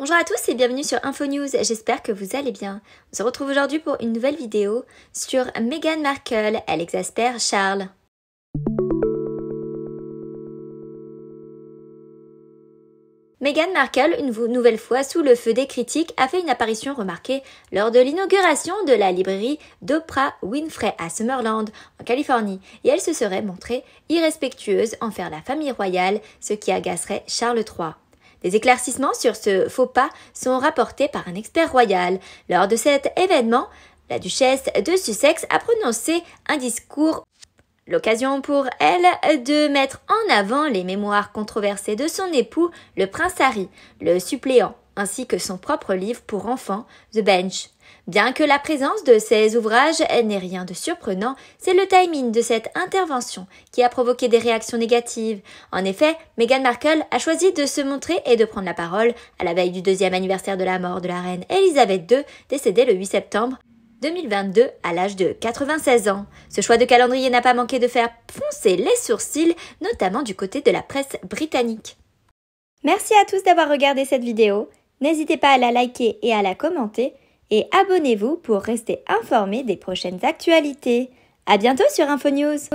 Bonjour à tous et bienvenue sur InfoNews, j'espère que vous allez bien. On se retrouve aujourd'hui pour une nouvelle vidéo sur Meghan Markle, elle exaspère Charles. Meghan Markle, une nouvelle fois sous le feu des critiques, a fait une apparition remarquée lors de l'inauguration de la librairie d'Oprah Winfrey à Summerland, en Californie, et elle se serait montrée irrespectueuse envers la famille royale, ce qui agacerait Charles III. Des éclaircissements sur ce faux pas sont rapportés par un expert royal. Lors de cet événement, la duchesse de Sussex a prononcé un discours L'occasion pour elle de mettre en avant les mémoires controversées de son époux, le prince Harry, le suppléant ainsi que son propre livre pour enfants, The Bench. Bien que la présence de ces ouvrages n'ait rien de surprenant, c'est le timing de cette intervention qui a provoqué des réactions négatives. En effet, Meghan Markle a choisi de se montrer et de prendre la parole à la veille du deuxième anniversaire de la mort de la reine Elisabeth II, décédée le 8 septembre 2022 à l'âge de 96 ans. Ce choix de calendrier n'a pas manqué de faire foncer les sourcils, notamment du côté de la presse britannique. Merci à tous d'avoir regardé cette vidéo. N'hésitez pas à la liker et à la commenter et abonnez-vous pour rester informé des prochaines actualités. À bientôt sur Infonews!